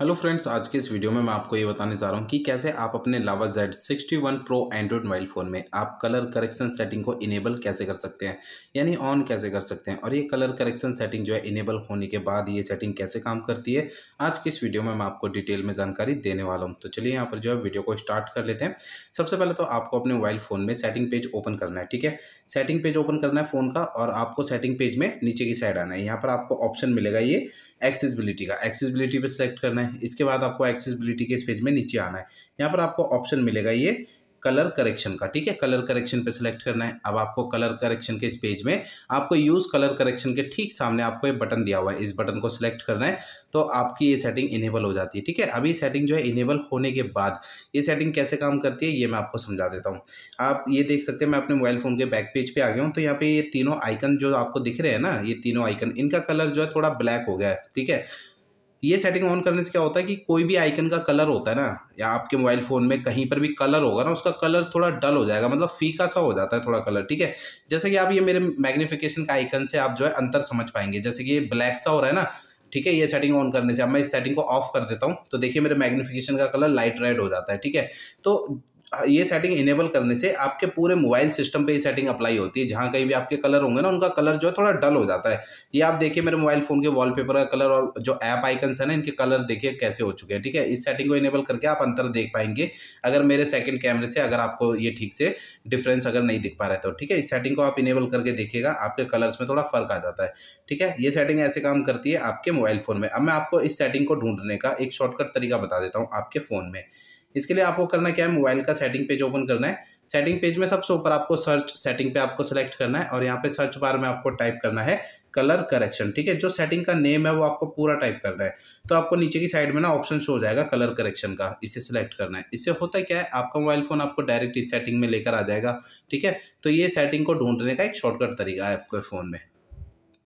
hello friends आज के इस वीडियो में मैं आपको ये बताने जा रहा हूँ कि कैसे आप अपने Lava Z sixty one pro Android mobile phone में आप कलर करेक्शन सेटिंग को इनेबल कैसे कर सकते हैं यानी ऑन कैसे कर सकते हैं और ये कलर करेक्शन सेटिंग जो है इनेबल होने के बाद ये सेटिंग कैसे काम करती है आज के इस वीडियो में मैं आपको डिटेल में जानकारी देने वाला हूँ तो चलिए यहाँ पर जो है वीडियो को स्टार्ट कर लेते हैं सबसे पहले तो आपको अपने मोबाइल फ़ोन में सेटिंग पेज ओपन करना है ठीक है सेटिंग पेज ओपन करना है फ़ोन का और आपको सेटिंग पेज में नीचे की साइड आना है यहाँ पर आपको ऑप्शन मिलेगा ये एक्सेसबिलिटी का एक्सेसबिलिटी पर सिलेक्ट करना है है इसके बाद आपको एक्सेसिबिलिटी के इस पेज में नीचे आना है यहाँ पर आपको ऑप्शन मिलेगा ये कलर करेक्शन का ठीक है कलर करेक्शन पे सिलेक्ट करना है अब आपको कलर करेक्शन के इस पेज में आपको यूज़ कलर करेक्शन के ठीक सामने आपको एक बटन दिया हुआ है इस बटन को सिलेक्ट करना है तो आपकी ये सेटिंग इनेबल हो जाती है ठीक है अभी सेटिंग जो है इनेबल होने के बाद ये सेटिंग कैसे काम करती है ये मैं आपको समझा देता हूँ आप ये देख सकते हैं मैं अपने मोबाइल फ़ोन के बैक पेज पे आ गया हूँ तो यहाँ पर ये तीनों आइकन जो आपको दिख रहे हैं ना ये तीनों आइकन इनका कलर जो है थोड़ा ब्लैक हो गया है ठीक है ये सेटिंग ऑन करने से क्या होता है कि कोई भी आइकन का कलर होता है ना या आपके मोबाइल फ़ोन में कहीं पर भी कलर होगा ना उसका कलर थोड़ा डल हो जाएगा मतलब फीका सा हो जाता है थोड़ा कलर ठीक है जैसे कि आप ये मेरे मैग्निफिकेशन का आइकन से आप जो है अंतर समझ पाएंगे जैसे कि ये ब्लैक सा हो रहा है ना ठीक है ये सेटिंग ऑन करने से अब मैं इस सेटिंग को ऑफ कर देता हूँ तो देखिए मेरे मैग्निफिकेशन का कलर लाइट रेड हो जाता है ठीक है तो ये सेटिंग इनेबल करने से आपके पूरे मोबाइल सिस्टम पे ये सेटिंग अप्लाई होती है जहाँ कहीं भी आपके कलर होंगे ना उनका कलर जो है थोड़ा डल हो जाता है ये आप देखिए मेरे मोबाइल फ़ोन के वॉलपेपर का कलर और जो ऐप आइकन्स है ना इनके कलर देखिए कैसे हो चुके हैं ठीक है इस सेटिंग को इनेबल करके आप अंतर देख पाएंगे अगर मेरे सेकेंड कैमरे से अगर आपको ये ठीक से डिफरेंस अगर नहीं दिख पा रहा है तो ठीक है इस सेटिंग को आप इनेबल करके देखिएगा आपके कलर्स में थोड़ा फ़र्क आ जाता है ठीक है ये सेटिंग ऐसे काम करती है आपके मोबाइल फ़ोन में अब मैं आपको इस सेटिंग को ढूंढने का एक शॉर्टकट तरीका बता देता हूँ आपके फ़ोन में इसके लिए आपको करना क्या है मोबाइल का सेटिंग पेज ओपन करना है सेटिंग पेज में सबसे ऊपर आपको सर्च सेटिंग पे आपको सेलेक्ट करना है और यहाँ पे सर्च बार में आपको टाइप करना है कलर करेक्शन ठीक है जो सेटिंग का नेम है वो आपको पूरा टाइप करना है तो आपको नीचे की साइड में ना ऑप्शन शो हो जाएगा कलर करेक्शन का इसे सेलेक्ट करना है इससे होता क्या है आपका मोबाइल फ़ोन आपको डायरेक्ट इस सेटिंग में लेकर आ जाएगा ठीक है तो ये सेटिंग को ढूंढने का एक शॉर्टकट तरीका है आपके फ़ोन में